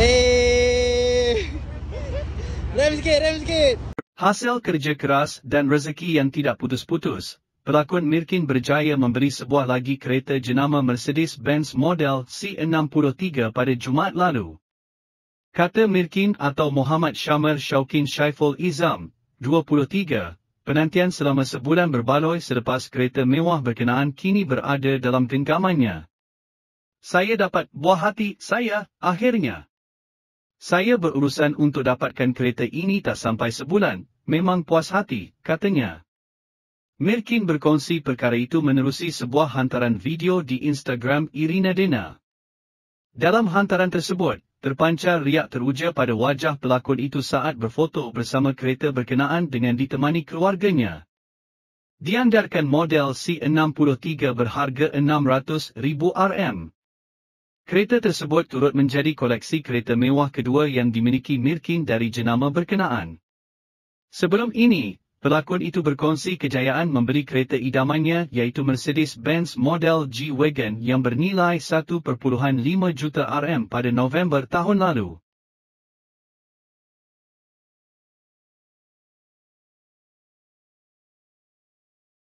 Eh. Hasil kerja keras dan rezeki yang tidak putus-putus, pelakon Mirkin berjaya memberi sebuah lagi kereta jenama Mercedes-Benz model C63 pada Jumaat lalu. Kata Mirkin atau Muhammad Shamar Shaukin Shaiful Izam, 23, penantian selama sebulan berbaloi selepas kereta mewah berkenaan kini berada dalam genggamannya. Saya dapat buah hati saya, akhirnya. Saya berurusan untuk dapatkan kereta ini tak sampai sebulan, memang puas hati, katanya. Merkin berkongsi perkara itu menerusi sebuah hantaran video di Instagram Irina Dena. Dalam hantaran tersebut, terpancar riak teruja pada wajah pelakon itu saat berfoto bersama kereta berkenaan dengan ditemani keluarganya. Diandarkan model C63 berharga 600 ribu RM. Kereta tersebut turut menjadi koleksi kereta mewah kedua yang dimiliki Mirkin dari jenama berkenaan. Sebelum ini, pelakon itu berkongsi kejayaan memberi kereta idamannya iaitu Mercedes-Benz model G-Wagon yang bernilai 1.5 juta RM pada November tahun lalu.